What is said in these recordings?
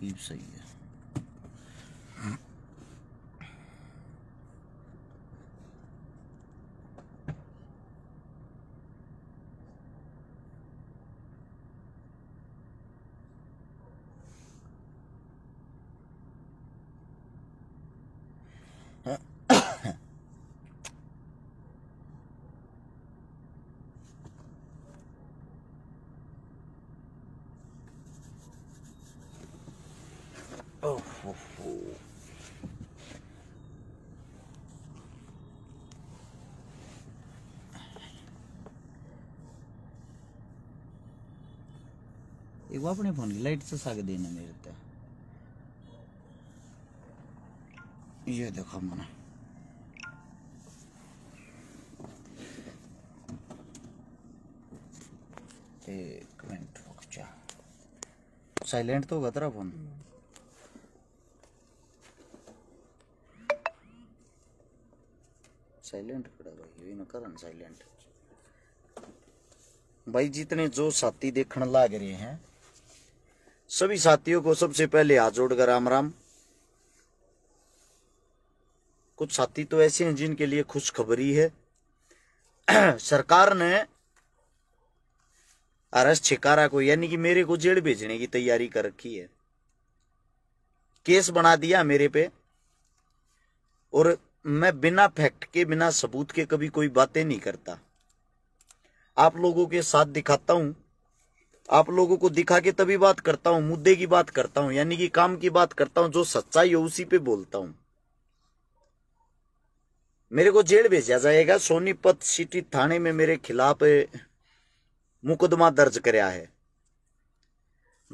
you see वो अपने phone की लाइट से साग देना मेरे तो ये देखो मैंने एक मिनट रुक जा साइलेंट तो होगा तेरा फोन साइलेंट खड़ा भाई इन करन साइलेंट भाई जितने जो साथी देखने लाग रहे हैं सभी साथियों को सबसे पहले हाथ जोड़कर राम राम कुछ साथी तो ऐसे हैं जिनके लिए खुशखबरी है सरकार ने अरस छिकारा को यानी कि मेरे को जेल भेजने की तैयारी कर रखी है केस बना दिया मेरे पे और मैं बिना फैक्ट के बिना सबूत के कभी कोई बातें नहीं करता आप लोगों के साथ दिखाता हूं आप लोगों को दिखा के तभी बात करता हूं मुद्दे की बात करता हूं यानी कि काम की बात करता हूं जो सच्चाई है उसी पे बोलता हूं मेरे को जेल भेजा जाएगा सोनीपत सिटी थाने में मेरे खिलाफ मुकदमा दर्ज कराया है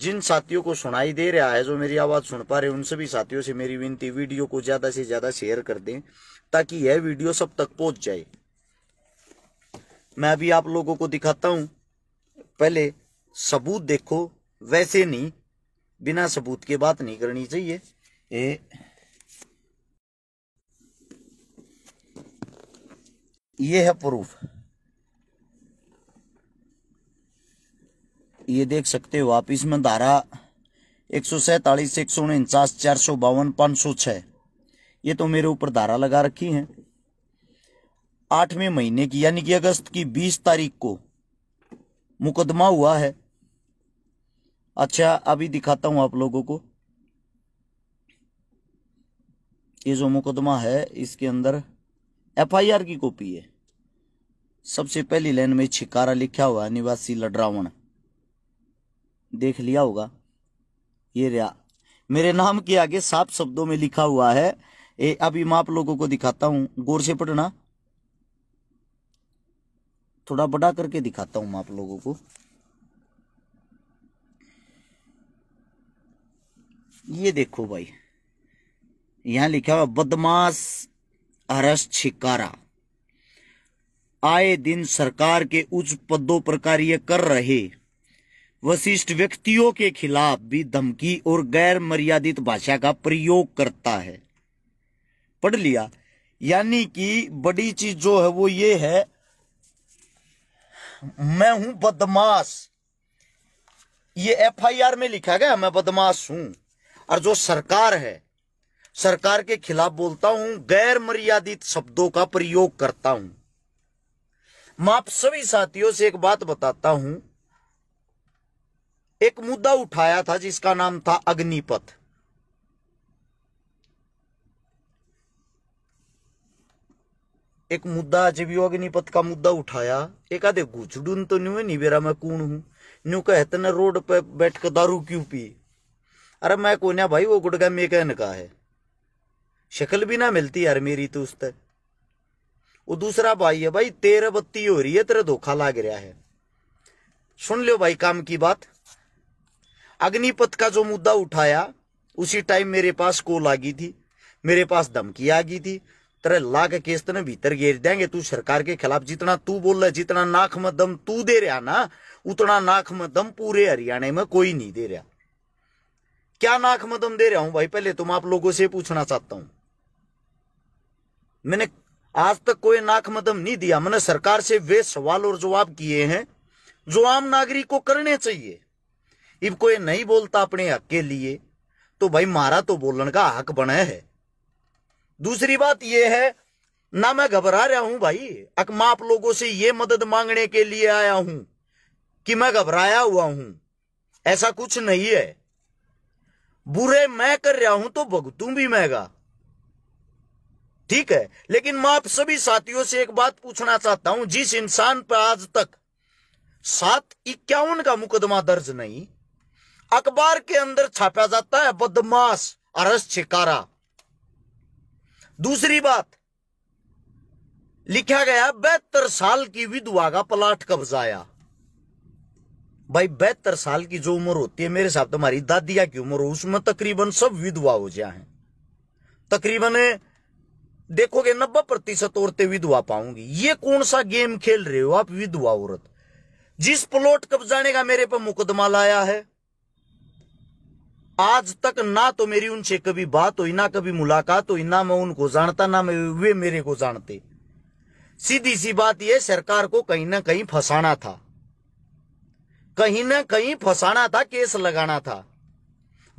जिन साथियों को सुनाई दे रहा है जो मेरी आवाज सुन पा रहे उन सभी साथियों से मेरी विनती वीडियो को ज्यादा से ज्यादा शेयर कर दें ताकि यह वीडियो सब तक पहुंच जाए मैं अभी आप लोगों को दिखाता हूं पहले सबूत देखो वैसे नहीं बिना सबूत के बात नहीं करनी चाहिए ए ये है प्रूफ ये देख सकते हो आप इसमें धारा एक सौ सैतालीस एक सौ उनचास चार सौ बावन पांच सौ छह ये तो मेरे ऊपर धारा लगा रखी है आठवें महीने की यानी कि अगस्त की बीस तारीख को मुकदमा हुआ है अच्छा अभी दिखाता हूँ आप लोगों को ये जो मुकदमा है इसके अंदर एफआईआर की कॉपी है सबसे पहली लाइन में छिकारा लिखा हुआ है निवासी लडरावण देख लिया होगा ये रहा मेरे नाम के आगे साफ शब्दों में लिखा हुआ है ए, अभी मैं आप लोगों को दिखाता हूँ गौर से पढ़ना थोड़ा बड़ा करके दिखाता हूँ मैं आप लोगों को ये देखो भाई यहां लिखा हुआ बदमाश अरस छिकारा आए दिन सरकार के उच्च पदों पर कार्य कर रहे वशिष्ठ व्यक्तियों के खिलाफ भी धमकी और गैर मर्यादित भाषा का प्रयोग करता है पढ़ लिया यानी कि बड़ी चीज जो है वो ये है मैं हूं बदमाश ये एफआईआर में लिखा गया मैं बदमाश हूं और जो सरकार है सरकार के खिलाफ बोलता हूं गैर मर्यादित शब्दों का प्रयोग करता हूं मैं आप सभी साथियों से एक बात बताता हूं एक मुद्दा उठाया था जिसका नाम था अग्निपथ एक मुद्दा जब यो अग्निपथ का मुद्दा उठाया एक आधे घुचडून तो न्यू है नहीं बेरा मैं कौन हूं न्यू कहते ना रोड पे बैठ कर दारू क्यों पी अरे मैं कोन्या भाई वो गुड़गा मेकैन का है शक्ल भी ना मिलती यार मेरी तो उस वो दूसरा भाई है भाई तेरह बत्ती हो रही है तेरा धोखा लाग रहा है सुन लो भाई काम की बात अग्निपथ का जो मुद्दा उठाया उसी टाइम मेरे पास कॉल आ गई थी मेरे पास धमकी आ गई थी तेरे ला के केस तेने भीतर घेर देंगे तू सरकार के खिलाफ जितना तू बोल रहा जितना नाक में दम तू दे रहा ना उतना नाक में दम पूरे हरियाणा में कोई नहीं दे रहा क्या नाक मदम दे रहा हूं भाई पहले तुम आप लोगों से पूछना चाहता हूं मैंने आज तक कोई नाक मदम नहीं दिया मैंने सरकार से वे सवाल और जवाब किए हैं जो आम नागरिक को करने चाहिए इब कोई नहीं बोलता अपने हक के लिए तो भाई मारा तो बोलन का हक बना है दूसरी बात यह है ना मैं घबरा रहा हूं भाई अक मैं आप लोगों से ये मदद मांगने के लिए आया हूं कि मैं घबराया हुआ हूं ऐसा कुछ नहीं है बुरे मैं कर रहा हूं तो भगतू भी गा ठीक है लेकिन मैं आप सभी साथियों से एक बात पूछना चाहता हूं जिस इंसान पर आज तक सात इक्यावन का मुकदमा दर्ज नहीं अखबार के अंदर छापा जाता है बदमाश अरस छिकारा दूसरी बात लिखा गया बहत्तर साल की विधवा का प्लाट कब्जाया भाई बहत्तर साल की जो उम्र होती है मेरे हिसाब से हमारी दादिया की उम्र हो उसमें तकरीबन सब विधवा हो जाए है तकरीबन देखोगे नब्बे प्रतिशत औरतें विधवा पाऊंगी ये कौन सा गेम खेल रहे हो आप विधवा औरत जिस प्लॉट कब जाने का मेरे पर मुकदमा लाया है आज तक ना तो मेरी उनसे कभी बात हुई ना कभी मुलाकात हुई ना मैं उनको जानता ना मैं वे मेरे को जानते सीधी सी बात यह सरकार को कहीं ना कहीं फंसाना था कहीं ना कहीं फंसाना था केस लगाना था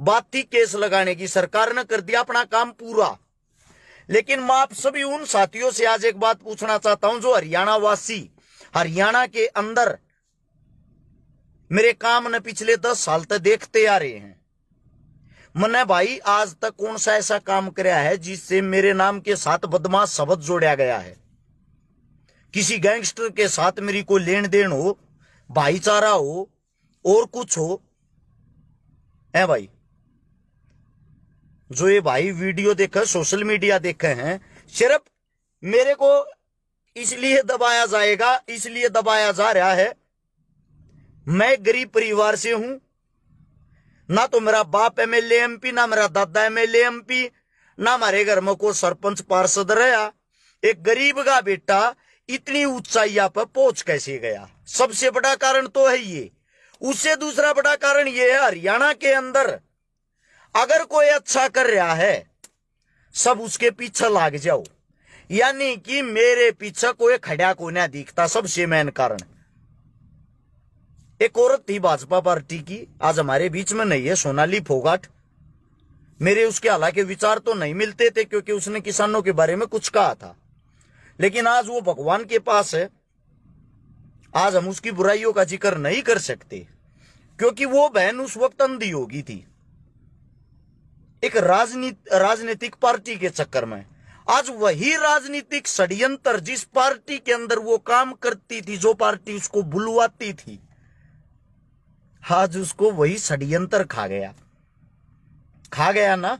बात थी केस लगाने की सरकार ने कर दिया अपना काम पूरा लेकिन मैं आप सभी उन साथियों से आज एक बात पूछना चाहता हूं जो हरियाणा वासी हरियाणा के अंदर मेरे काम ने पिछले दस साल तक देखते आ रहे हैं मैंने भाई आज तक कौन सा ऐसा काम कराया है जिससे मेरे नाम के साथ बदमाश शब्द जोड़ा गया है किसी गैंगस्टर के साथ मेरी कोई लेन देन हो भाईचारा हो और कुछ हो है भाई जो ये भाई वीडियो देखे सोशल मीडिया देखे हैं सिर्फ मेरे को इसलिए दबाया जाएगा इसलिए दबाया जा रहा है मैं गरीब परिवार से हूं ना तो मेरा बाप एम एल एमपी ना मेरा दादा एम एल एमपी ना हमारे घर में को सरपंच पार्षद रहा एक गरीब का बेटा इतनी ऊंचाइया पर पहुंच कैसे गया सबसे बड़ा कारण तो है ये उससे दूसरा बड़ा कारण यह है हरियाणा के अंदर अगर कोई अच्छा कर रहा है सब उसके पीछे लाग जाओ यानी कि मेरे पीछे कोई खड़ा को ना दिखता सबसे मेन कारण एक औरत थी भाजपा पार्टी की आज हमारे बीच में नहीं है सोनाली फोगाट मेरे उसके हालांकि विचार तो नहीं मिलते थे क्योंकि उसने किसानों के बारे में कुछ कहा था लेकिन आज वो भगवान के पास है आज हम उसकी बुराइयों का जिक्र नहीं कर सकते क्योंकि वो बहन उस वक्त अंधी होगी थी एक राजनीत राजनीतिक पार्टी के चक्कर में आज वही राजनीतिक षड्यंत्र जिस पार्टी के अंदर वो काम करती थी जो पार्टी उसको बुलवाती थी आज उसको वही षड्यंत्र खा गया खा गया ना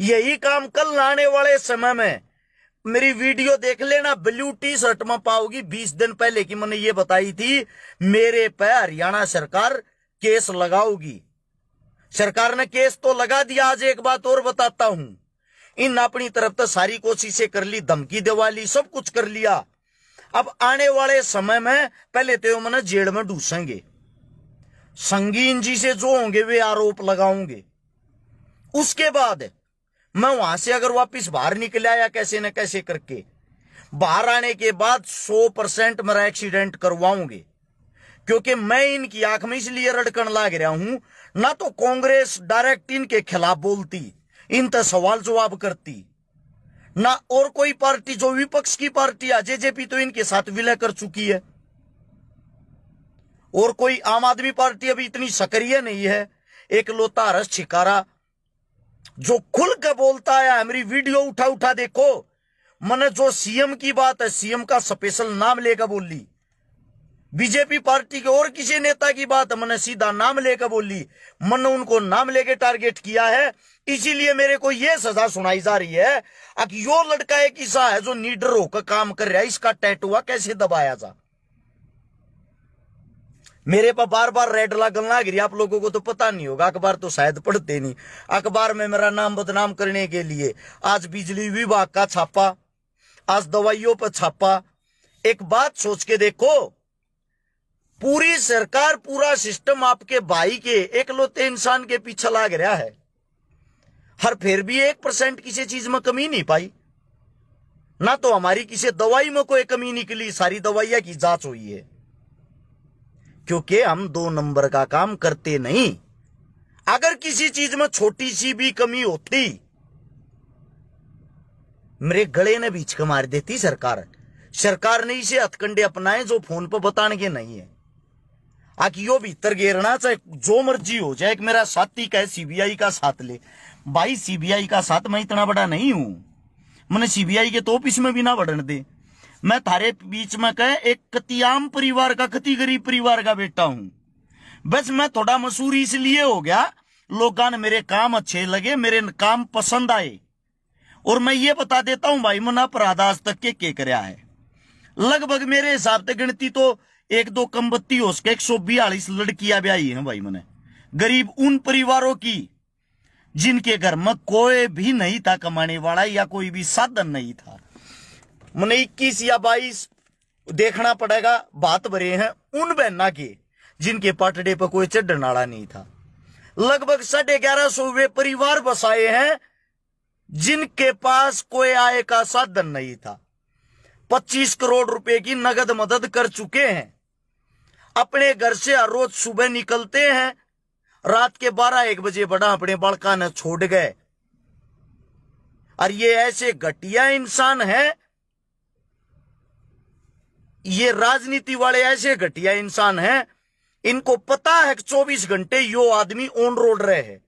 यही काम कल आने वाले समय में मेरी वीडियो देख लेना ब्लू टी शर्ट में पाओगी बीस दिन पहले की मैंने ये बताई थी मेरे पे हरियाणा सरकार केस लगाओगी सरकार ने केस तो लगा दिया आज एक बात और बताता हूं इन अपनी तरफ तो सारी कोशिशें कर ली धमकी दवा ली सब कुछ कर लिया अब आने वाले समय में पहले तो मैंने जेड़ में डूसेंगे संगीन जी से जो होंगे वे आरोप लगाओगे उसके बाद मैं वहां से अगर वापिस बाहर निकल आया कैसे ना कैसे करके बाहर आने के बाद 100 परसेंट मेरा एक्सीडेंट करवाऊंगे क्योंकि मैं इनकी आंख में इसलिए रड़कन लाग रहा हूं ना तो कांग्रेस डायरेक्ट इनके खिलाफ बोलती इन सवाल जवाब करती ना और कोई पार्टी जो विपक्ष की पार्टी है जेजेपी तो इनके साथ विलय कर चुकी है और कोई आम आदमी पार्टी अभी इतनी सक्रिय नहीं है एक लोता रस छिकारा जो खुल के बोलता है हमारी हाँ, वीडियो उठा उठा देखो मैंने जो सीएम की बात है सीएम का स्पेशल नाम लेकर बोल ली बीजेपी पार्टी के और किसी नेता की बात मैंने सीधा नाम लेकर बोल ली मैंने उनको नाम लेके टारगेट किया है इसीलिए मेरे को यह सजा सुनाई जा रही है अब यो लड़का एक ईसा है जो नीडर होकर काम कर रहा है इसका टैटुआ कैसे दबाया जा मेरे पर बार बार रेड लागल ना गिरी आप लोगों को तो पता नहीं होगा अखबार तो शायद पढ़ते नहीं अखबार में मेरा नाम बदनाम करने के लिए आज बिजली विभाग का छापा आज दवाइयों पर छापा एक बात सोच के देखो पूरी सरकार पूरा सिस्टम आपके भाई के एक लोते इंसान के पीछे लाग रहा है हर फिर भी एक परसेंट किसी चीज में कमी नहीं पाई ना तो हमारी किसी दवाई में कोई कमी निकली सारी दवाइया की जांच हुई है क्योंकि हम दो नंबर का काम करते नहीं अगर किसी चीज में छोटी सी भी कमी होती मेरे गले ने बीच के मार देती सरकार सरकार ने इसे हथकंडे अपनाए जो फोन पर बताने के नहीं है आखिर यो भीतर घेरना चाहे जो मर्जी हो जाए मेरा साथी कहे सीबीआई का साथ ले भाई सीबीआई का साथ मैं इतना बड़ा नहीं हूं मैंने सीबीआई के तो इसमें में भी ना बढ़ने दे मैं थारे बीच में कह एक कतियाम परिवार का कति गरीब परिवार का बेटा हूं बस मैं थोड़ा मशहूर इसलिए हो गया लोग मेरे काम अच्छे लगे मेरे काम पसंद आए और मैं ये बता देता हूं भाई मना अपराध आज तक के के कराया है लगभग मेरे हिसाब से गिनती तो एक दो कम बत्ती हो सके एक सौ बयालीस लड़कियां भी आई हैं भाई मैंने गरीब उन परिवारों की जिनके घर में कोई भी नहीं था कमाने वाला या कोई भी साधन नहीं था मन इक्कीस या बाईस देखना पड़ेगा बात भरे हैं उन बहना के जिनके पटडे पर कोई चढ़नाड़ा नहीं था लगभग साढ़े ग्यारह सौ वे परिवार बसाए हैं जिनके पास कोई आय का साधन नहीं था पच्चीस करोड़ रुपए की नगद मदद कर चुके हैं अपने घर से हर रोज सुबह निकलते हैं रात के बारह एक बजे बड़ा अपने बड़का ने छोड़ गए और ये ऐसे घटिया इंसान हैं ये राजनीति वाले ऐसे घटिया इंसान हैं इनको पता है कि 24 घंटे यो आदमी ऑन रोड रहे हैं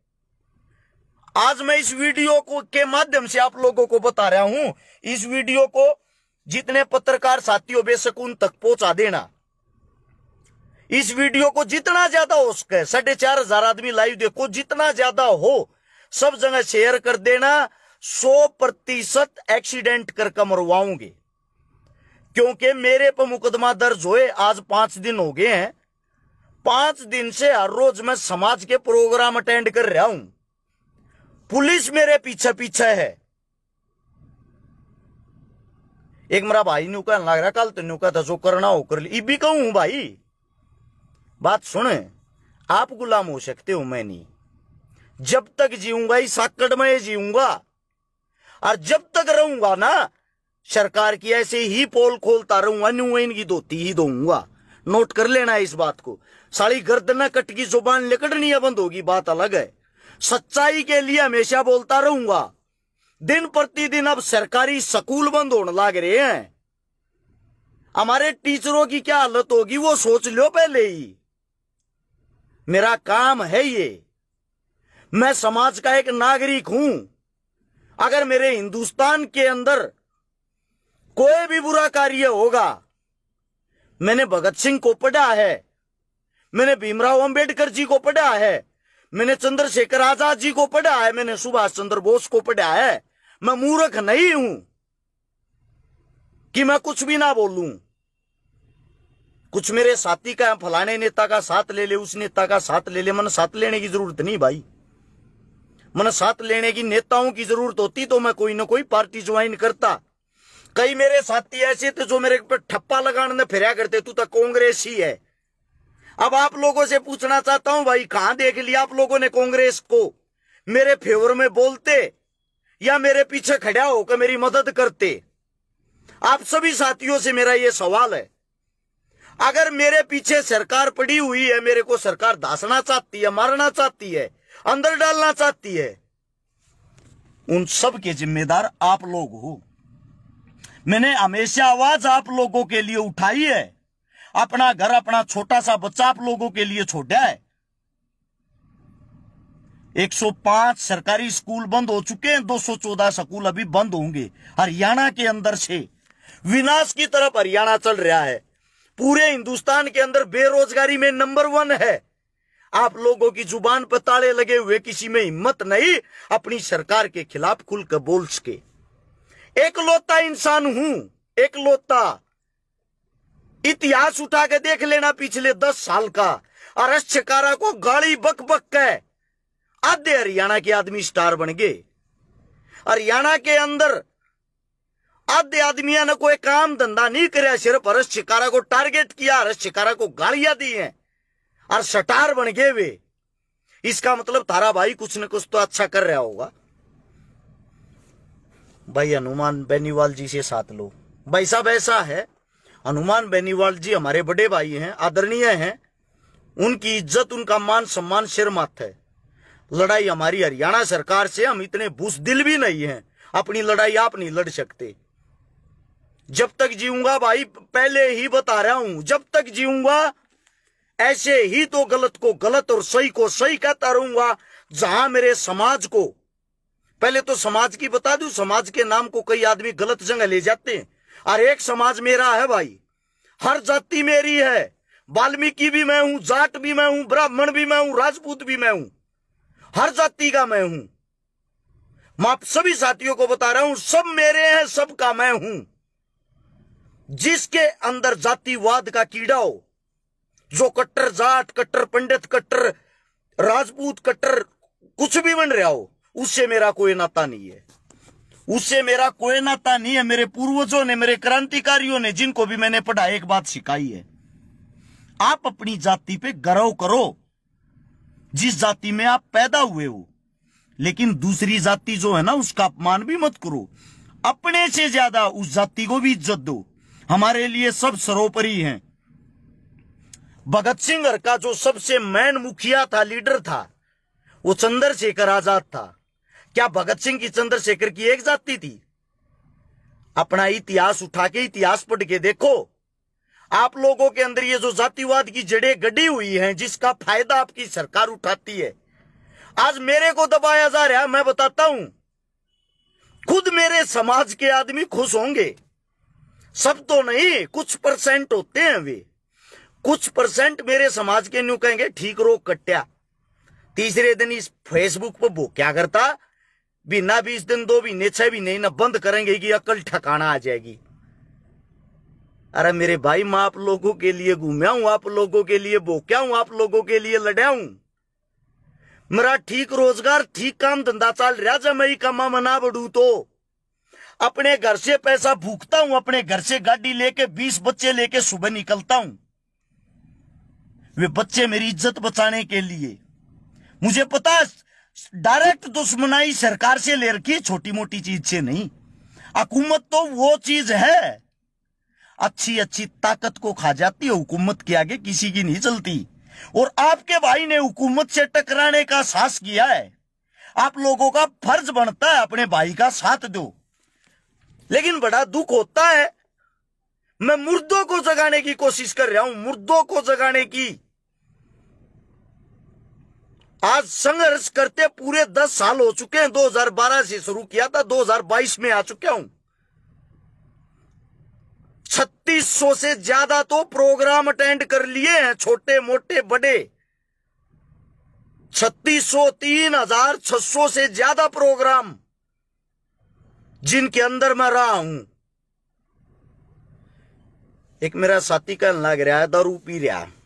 आज मैं इस वीडियो को के माध्यम से आप लोगों को बता रहा हूं इस वीडियो को जितने पत्रकार साथियों बेसकून उन तक पहुंचा देना इस वीडियो को जितना ज्यादा हो सके साढ़े चार हजार आदमी लाइव देखो जितना ज्यादा हो सब जगह शेयर कर देना सौ प्रतिशत एक्सीडेंट कर मरवाऊंगे क्योंकि मेरे पर मुकदमा दर्ज हुए आज पांच दिन हो गए हैं पांच दिन से हर रोज मैं समाज के प्रोग्राम अटेंड कर रहा हूं पुलिस मेरे पीछे पीछे है एक मेरा भाई न्यू कहने लग रहा कल तो न्यू कहता जो करना हो कर ली भी कहूं भाई बात सुन आप गुलाम हो सकते हो मैं नहीं जब तक जीऊंगा इस साकड़ में जीऊंगा और जब तक रहूंगा ना सरकार की ऐसे ही पोल खोलता रहूंगा न्यू इनकी धोती ही दूंगा नोट कर लेना इस बात को साड़ी गर्दना कट की जुबान लिकटनी बंद होगी बात अलग है सच्चाई के लिए हमेशा बोलता रहूंगा दिन प्रतिदिन अब सरकारी स्कूल बंद होने लग रहे हैं हमारे टीचरों की क्या हालत होगी वो सोच लो पहले ही मेरा काम है ये मैं समाज का एक नागरिक हूं अगर मेरे हिंदुस्तान के अंदर कोई भी बुरा कार्य होगा मैंने भगत सिंह को पढ़ा है मैंने भीमराव अंबेडकर जी को पढ़ा है मैंने चंद्रशेखर आजाद जी को पढ़ा है मैंने सुभाष चंद्र बोस को पढ़ा है मैं मूर्ख नहीं हूं कि मैं कुछ भी ना बोलूं कुछ मेरे साथी का फलाने नेता का साथ ले ले उस नेता का साथ ले ले मैंने साथ लेने की जरूरत नहीं भाई मैंने साथ लेने की नेताओं की जरूरत होती तो मैं कोई ना कोई पार्टी ज्वाइन करता कई मेरे साथी ऐसे थे जो मेरे पे ठप्पा लगाने फिर करते तू तो कांग्रेस ही है अब आप लोगों से पूछना चाहता हूं भाई कहां देख लिया आप लोगों ने कांग्रेस को मेरे फेवर में बोलते या मेरे पीछे खड़ा होकर मेरी मदद करते आप सभी साथियों से मेरा यह सवाल है अगर मेरे पीछे सरकार पड़ी हुई है मेरे को सरकार धासना चाहती है मारना चाहती है अंदर डालना चाहती है उन सब के जिम्मेदार आप लोग हो मैंने हमेशा आवाज आप लोगों के लिए उठाई है अपना घर अपना छोटा सा बच्चा आप लोगों के लिए छोड़ा है 105 सरकारी स्कूल बंद हो चुके हैं 214 स्कूल अभी बंद होंगे हरियाणा के अंदर से विनाश की तरफ हरियाणा चल रहा है पूरे हिंदुस्तान के अंदर बेरोजगारी में नंबर वन है आप लोगों की जुबान पर ताले लगे हुए किसी में हिम्मत नहीं अपनी सरकार के खिलाफ खुलकर बोल सके एकलौता इंसान हूं एकलौता इतिहास उठा के देख लेना पिछले दस साल का अरस को गाड़ी बक बक के आधे हरियाणा के आदमी स्टार बन गए हरियाणा के अंदर आधे आदमिया ने कोई काम धंधा नहीं कर सिर्फ हरस शिकारा को टारगेट किया हरस शिकारा को गालियां दी हैं और सटार बन गए वे इसका मतलब तारा भाई कुछ न कुछ तो अच्छा कर रहा होगा भाई हनुमान बेनीवाल जी से साथ लो भाई साहब ऐसा है हनुमान बेनीवाल जी हमारे बड़े भाई हैं आदरणीय हैं उनकी इज्जत उनका मान सम्मान सिरमात है लड़ाई हमारी हरियाणा सरकार से हम इतने दिल भी नहीं हैं अपनी लड़ाई आप नहीं लड़ सकते जब तक जीऊंगा भाई पहले ही बता रहा हूं जब तक जीऊंगा ऐसे ही तो गलत को गलत और सही को सही कहता रहूंगा जहां मेरे समाज को पहले तो समाज की बता दू समाज के नाम को कई आदमी गलत जगह ले जाते हैं और एक समाज मेरा है भाई हर जाति मेरी है वाल्मीकि भी मैं हूं जाट भी मैं हूं ब्राह्मण भी मैं हूं राजपूत भी मैं हूं हर जाति का मैं हूं मैं आप सभी साथियों को बता रहा हूं सब मेरे हैं सबका मैं हूं जिसके अंदर जातिवाद का कीड़ा हो जो कट्टर जाट कट्टर पंडित कट्टर राजपूत कट्टर कुछ भी बन रहा हो उससे मेरा कोई नाता नहीं है उससे मेरा कोई नाता नहीं है मेरे पूर्वजों ने मेरे क्रांतिकारियों ने जिनको भी मैंने पढ़ा एक बात सिखाई है आप अपनी जाति पे गर्व करो जिस जाति में आप पैदा हुए हो लेकिन दूसरी जाति जो है ना उसका अपमान भी मत करो अपने से ज्यादा उस जाति को भी इज्जत दो हमारे लिए सब सरोपरि हैं भगत सिंह का जो सबसे मैन मुखिया था लीडर था वो चंद्रशेखर आजाद था क्या भगत सिंह की चंद्रशेखर की एक जाति थी अपना इतिहास उठा के इतिहास पढ़ के देखो आप लोगों के अंदर ये जो जातिवाद की जड़े गड़ी हुई हैं जिसका फायदा आपकी सरकार उठाती है आज मेरे को दबाया जा रहा है मैं बताता हूं खुद मेरे समाज के आदमी खुश होंगे सब तो नहीं कुछ परसेंट होते हैं वे कुछ परसेंट मेरे समाज के न्यू कहेंगे ठीक रो कट्या तीसरे दिन इस फेसबुक पर वो क्या करता ना बीस दिन दो नीचे छह नहीं ना बंद करेंगे कि अकल ठकाना आ जाएगी अरे मेरे भाई मैं आप लोगों के लिए घूमया हूं आप लोगों के लिए बोक्या हूं आप लोगों के लिए लड़ा हूं मेरा ठीक रोजगार ठीक काम धंधा चल रहा जब मैं कमा मना बढ़ू तो अपने घर से पैसा भूखता हूं अपने घर से गाड़ी लेके बीस बच्चे लेके सुबह निकलता हूं वे बच्चे मेरी इज्जत बचाने के लिए मुझे पता डायरेक्ट दुश्मनाई सरकार से ले रखी छोटी मोटी चीज से नहीं हुकूमत तो वो चीज है अच्छी अच्छी ताकत को खा जाती है हुकूमत के आगे किसी की नहीं चलती और आपके भाई ने हुकूमत से टकराने का साहस किया है आप लोगों का फर्ज बनता है अपने भाई का साथ दो लेकिन बड़ा दुख होता है मैं मुर्दों को जगाने की कोशिश कर रहा हूं मुर्दों को जगाने की आज संघर्ष करते पूरे दस साल हो चुके हैं 2012 से शुरू किया था 2022 में आ चुका हूं 3600 से ज्यादा तो प्रोग्राम अटेंड कर लिए हैं छोटे मोटे बड़े 3600 सौ से ज्यादा प्रोग्राम जिनके अंदर मैं रहा हूं एक मेरा साथी का लग रहा है दारू पी रहा है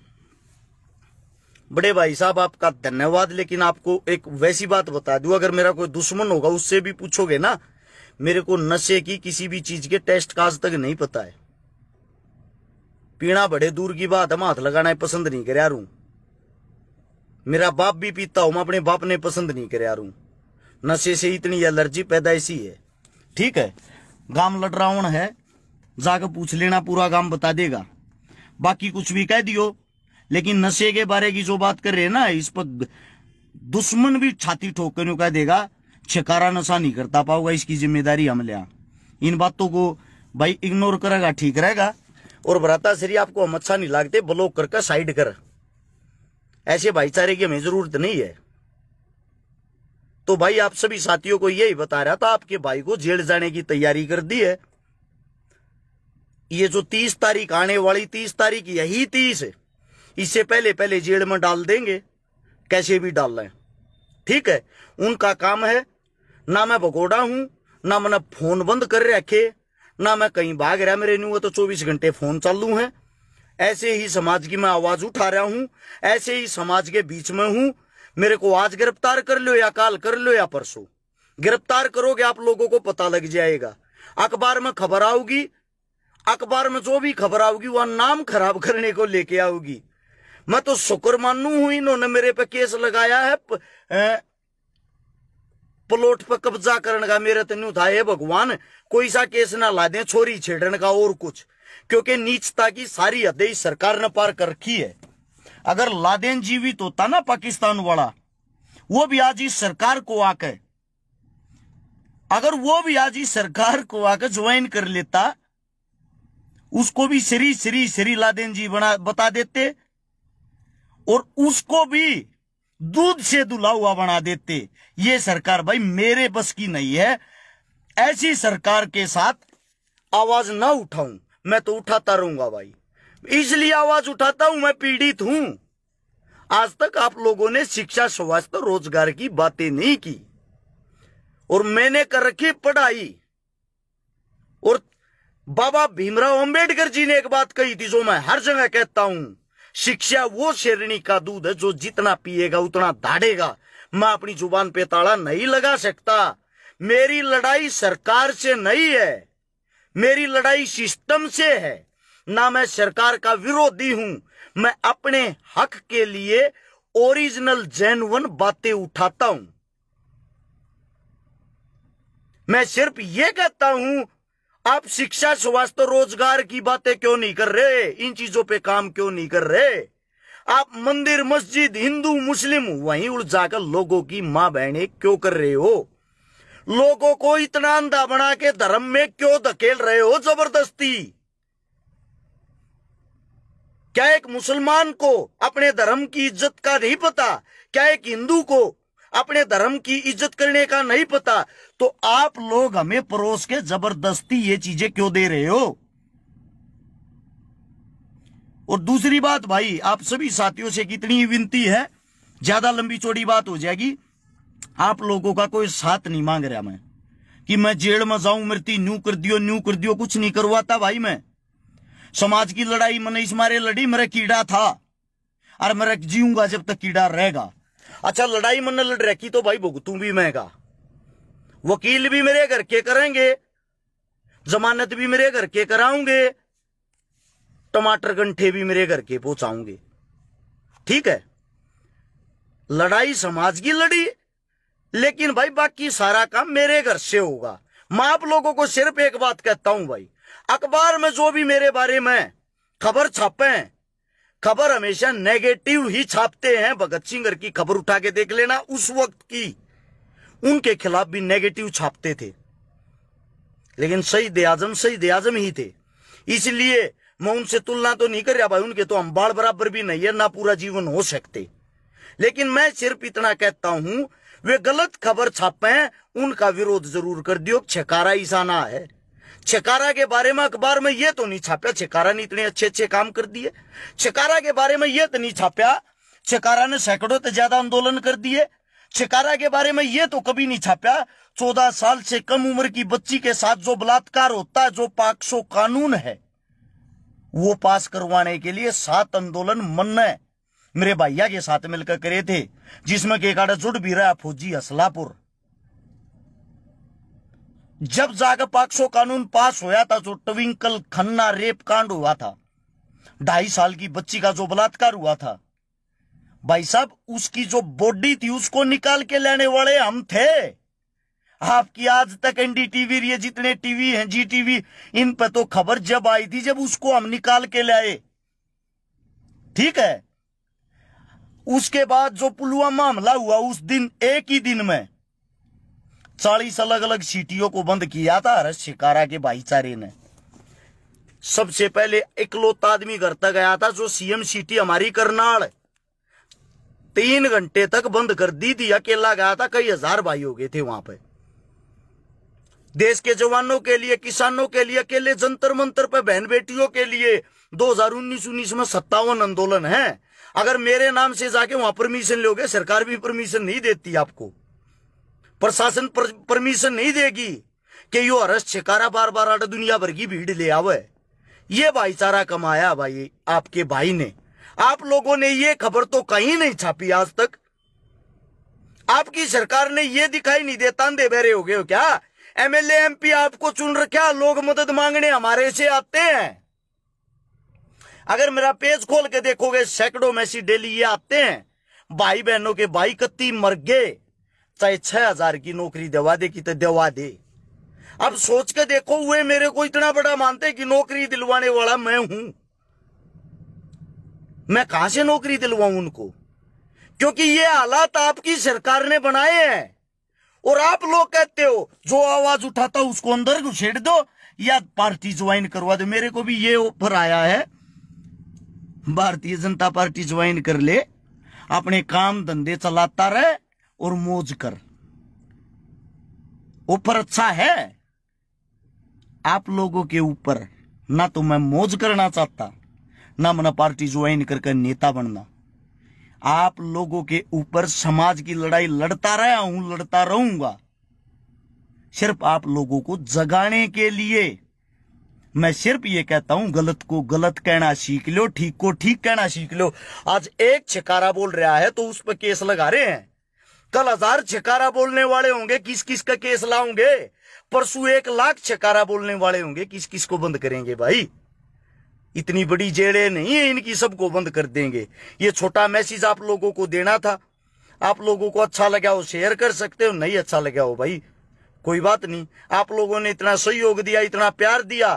बड़े भाई साहब आपका धन्यवाद लेकिन आपको एक वैसी बात बता दू अगर मेरा कोई दुश्मन होगा उससे भी पूछोगे ना मेरे को नशे की किसी भी चीज के टेस्ट का आज तक नहीं पता है पीना बड़े दूर की बात हम हाथ लगाना पसंद नहीं कर रू मेरा बाप भी पीता हूं मैं अपने बाप ने पसंद नहीं कर रू नशे से इतनी एलर्जी पैदा ऐसी है ठीक है गांव लड़ है जाकर पूछ लेना पूरा गांव बता देगा बाकी कुछ भी कह दियो लेकिन नशे के बारे की जो बात कर रहे हैं ना इस पर दुश्मन भी छाती ठोक कर नुका देगा छकारा नशा नहीं करता पाओगा इसकी जिम्मेदारी हम लिया इन बातों को भाई इग्नोर करेगा ठीक रहेगा और बराता श्री आपको हम अच्छा नहीं लागते ब्लॉक करके साइड कर ऐसे भाईचारे की हमें जरूरत नहीं है तो भाई आप सभी साथियों को यही बता रहा था आपके भाई को जेल जाने की तैयारी कर दी है ये जो तीस तारीख आने वाली तीस तारीख यही तीस है इससे पहले पहले जेल में डाल देंगे कैसे भी डाल लें ठीक है उनका काम है ना मैं भगोड़ा हूं ना मैंने फोन बंद कर रखे ना मैं कहीं भाग रहा मेरे नहीं हुआ तो चौबीस घंटे फोन चालू है ऐसे ही समाज की मैं आवाज उठा रहा हूं ऐसे ही समाज के बीच में हूं मेरे को आज गिरफ्तार कर लो या काल कर लो या परसों गिरफ्तार करोगे आप लोगों को पता लग जाएगा अखबार में खबर आओगी अखबार में जो भी खबर आओगी वह नाम खराब करने को लेके आओगी मैं तो शुक्र मानू हूं इन्होंने मेरे पे केस लगाया है पलोट पर कब्जा करने का मेरे तेन था हे भगवान कोई सा केस ना ला दे छोरी छेड़ने का और कुछ क्योंकि नीचता की सारी हदें सरकार ने पार कर रखी है अगर लादेन जीवित तो होता ना पाकिस्तान वाला वो भी आज इस सरकार को आके अगर वो भी आज इस सरकार को आके ज्वाइन कर लेता उसको भी श्री श्री श्री लादेन जी बना बता देते और उसको भी दूध से दुला हुआ बना देते ये सरकार भाई मेरे बस की नहीं है ऐसी सरकार के साथ आवाज ना उठाऊं मैं तो उठाता रहूंगा भाई इसलिए आवाज उठाता हूं मैं पीड़ित हूं आज तक आप लोगों ने शिक्षा स्वास्थ्य रोजगार की बातें नहीं की और मैंने कर रखी पढ़ाई और बाबा भीमराव अंबेडकर जी ने एक बात कही थी जो मैं हर जगह कहता हूं शिक्षा वो शेरणी का दूध है जो जितना पिएगा उतना धाड़ेगा मैं अपनी जुबान पे ताला नहीं लगा सकता मेरी लड़ाई सरकार से नहीं है मेरी लड़ाई सिस्टम से है ना मैं सरकार का विरोधी हूं मैं अपने हक के लिए ओरिजिनल जेनवन बातें उठाता हूं मैं सिर्फ ये कहता हूं आप शिक्षा स्वास्थ्य रोजगार की बातें क्यों नहीं कर रहे इन चीजों पे काम क्यों नहीं कर रहे आप मंदिर मस्जिद हिंदू मुस्लिम वहीं उड़ जाकर लोगों की मां बहने क्यों कर रहे हो लोगों को इतना अंधा बना के धर्म में क्यों धकेल रहे हो जबरदस्ती क्या एक मुसलमान को अपने धर्म की इज्जत का नहीं पता क्या एक हिंदू को अपने धर्म की इज्जत करने का नहीं पता तो आप लोग हमें परोस के जबरदस्ती ये चीजें क्यों दे रहे हो और दूसरी बात भाई आप सभी साथियों से कितनी विनती है ज्यादा लंबी चौड़ी बात हो जाएगी आप लोगों का कोई साथ नहीं मांग रहा मैं कि मैं जेल में जाऊं मृत्यु न्यू कर दियो न्यू कर दियो कुछ नहीं करवाता भाई मैं समाज की लड़ाई मैंने इस मारे लड़ी मेरा कीड़ा था और मेरा जीऊंगा जब तक कीड़ा रहेगा अच्छा लड़ाई मन लड़ की तो भाई भुगतू भी मैं का वकील भी मेरे घर के करेंगे जमानत भी मेरे घर के कराऊंगे टमाटर गंठे भी मेरे घर के पहुंचाऊंगे ठीक है लड़ाई समाज की लड़ी लेकिन भाई बाकी सारा काम मेरे घर से होगा मैं आप लोगों को सिर्फ एक बात कहता हूं भाई अखबार में जो भी मेरे बारे में खबर छापे हैं खबर हमेशा नेगेटिव ही छापते हैं भगत सिंह की खबर उठा के देख लेना उस वक्त की उनके खिलाफ भी नेगेटिव छापते थे लेकिन सही आजम सही आजम ही थे इसलिए मैं उनसे तुलना तो नहीं कर रहा भाई उनके तो हम बाढ़ बराबर भी नहीं है ना पूरा जीवन हो सकते लेकिन मैं सिर्फ इतना कहता हूं वे गलत खबर छापे उनका विरोध जरूर कर दियो छकारा इशाना है छकारा के बारे में अखबार में ये तो नहीं छापा छकारा ने इतने अच्छे अच्छे काम कर दिए छकारा के बारे में ये तो नहीं छापा छकारा ने सैकड़ों से ज्यादा आंदोलन कर दिए छिकारा के बारे में ये तो कभी नहीं छापा चौदह साल से कम उम्र की बच्ची के साथ जो बलात्कार होता है जो पाक्सो कानून है वो पास करवाने के लिए सात आंदोलन मन मेरे भाइया के साथ मिलकर करे थे जिसमें के एक जुट भी रहा फौजी असलापुर जब जागा पाक्सो कानून पास होया था जो तो ट्विंकल खन्ना रेप कांड हुआ था ढाई साल की बच्ची का जो बलात्कार हुआ था भाई साहब उसकी जो बॉडी थी उसको निकाल के लेने वाले हम थे आपकी आज तक एनडीटीवी ये जितने टीवी हैं जी टीवी इन पर तो खबर जब आई थी जब उसको हम निकाल के लाए ठीक है उसके बाद जो पुलवामा हमला हुआ उस दिन एक ही दिन में चालीस अलग अलग सिटियों को बंद किया था हर शिकारा के भाईचारे ने सबसे पहले इकलौता आदमी तक गया था जो सीएम सिटी हमारी करनाल तीन घंटे तक बंद कर दी थी अकेला गया था कई हजार भाई हो गए थे वहां पे देश के जवानों के लिए किसानों के लिए अकेले जंतर मंतर पर बहन बेटियों के लिए 2019 उन्नीस में सत्तावन आंदोलन है अगर मेरे नाम से जाके वहां परमिशन लोगे सरकार भी परमिशन नहीं देती आपको प्रशासन परमिशन नहीं देगी कि यो अरस छिकारा बार बार आटा दुनिया भर की भीड़ ले आवे ये भाईचारा कमाया भाई आपके भाई ने आप लोगों ने ये खबर तो कहीं नहीं छापी आज तक आपकी सरकार ने ये दिखाई नहीं देता दे बहरे हो गए हो क्या एमएलए एमपी आपको चुन रखा लोग मदद मांगने हमारे से आते हैं अगर मेरा पेज खोल के देखोगे सैकड़ों मैसी डेली ये आते हैं भाई बहनों के भाई कत्ती मर गए चाहे छह हजार की नौकरी दवा दे की तो दवा दे अब सोच के देखो वे मेरे को इतना बड़ा मानते कि नौकरी दिलवाने वाला मैं हूं मैं कहां से नौकरी दिलवाऊं उनको क्योंकि ये हालात आपकी सरकार ने बनाए हैं और आप लोग कहते हो जो आवाज उठाता उसको अंदर छेड़ दो या पार्टी ज्वाइन करवा दो मेरे को भी ये ऑफर आया है भारतीय जनता पार्टी ज्वाइन कर ले अपने काम धंधे चलाता रहे और मौज कर ऊपर अच्छा है आप लोगों के ऊपर ना तो मैं मौज करना चाहता ना मना पार्टी ज्वाइन करके नेता बनना आप लोगों के ऊपर समाज की लड़ाई लड़ता रहा हूं लड़ता रहूंगा सिर्फ आप लोगों को जगाने के लिए मैं सिर्फ ये कहता हूं गलत को गलत कहना सीख लो ठीक को ठीक कहना सीख लो आज एक छिकारा बोल रहा है तो उस पर केस लगा रहे हैं कल हजार छकारा बोलने वाले होंगे किस किस का केस लाओगे परसों एक लाख छकारा बोलने वाले होंगे किस किस को बंद करेंगे भाई इतनी बड़ी जेड़े नहीं है इनकी सबको बंद कर देंगे ये छोटा मैसेज आप लोगों को देना था आप लोगों को अच्छा लगा हो शेयर कर सकते हो नहीं अच्छा लगा हो भाई कोई बात नहीं आप लोगों ने इतना सहयोग दिया इतना प्यार दिया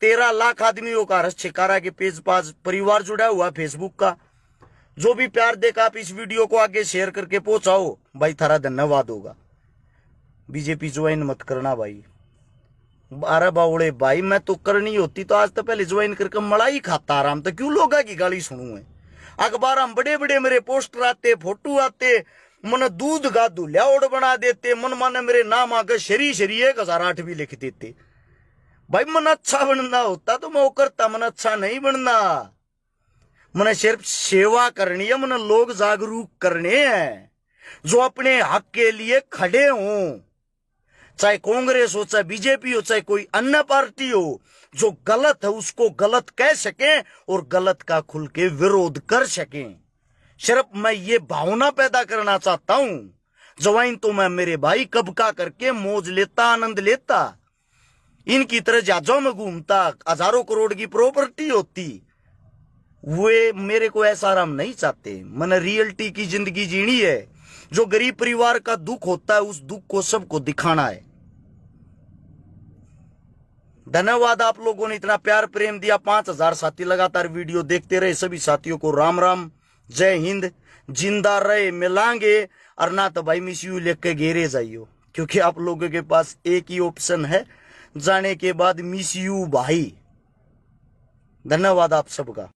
तेरह लाख आदमियों का रस छिकारा के पेज पास परिवार जुड़ा हुआ फेसबुक का जो भी प्यार देकर आप इस वीडियो को आगे शेयर करके पहुंचाओ भाई थारा धन्यवाद होगा बीजेपी ज्वाइन मत करना भाई बारह बावड़े भाई मैं तो करनी होती तो आज तो पहले ज्वाइन करके मलाई खाता आराम तो क्यों लोग की गाली सुनू है अखबार हम बड़े बड़े मेरे पोस्टर आते फोटो आते मन दूध गा दू लिया बना देते मन माने मेरे नाम आकर शरी शरी एक हजार आठ भी लिख देते भाई मन अच्छा बनना होता तो मैं वो करता मन अच्छा नहीं बनना मन सिर्फ सेवा करनी है मन लोग जागरूक करने हैं जो अपने हक के लिए खड़े हों चाहे कांग्रेस हो चाहे बीजेपी हो चाहे कोई अन्य पार्टी हो जो गलत है उसको गलत कह सके और गलत का खुल के विरोध कर सके सिर्फ मैं ये भावना पैदा करना चाहता हूं जवाइन तो मैं मेरे भाई कबका करके मौज लेता आनंद लेता इनकी तरह जाजों में घूमता हजारों करोड़ की प्रॉपर्टी होती वे मेरे को ऐसा आराम नहीं चाहते मैंने रियलिटी की जिंदगी जीनी है जो गरीब परिवार का दुख होता है उस दुख को सबको दिखाना है धन्यवाद आप लोगों ने इतना प्यार प्रेम दिया पांच हजार साथी लगातार वीडियो देखते रहे सभी साथियों को राम राम जय हिंद जिंदा रहे मिलांगे और ना तो भाई मिस यू लेकर के घेरे जाइयो क्योंकि आप लोगों के पास एक ही ऑप्शन है जाने के बाद मिस यू भाई धन्यवाद आप सबका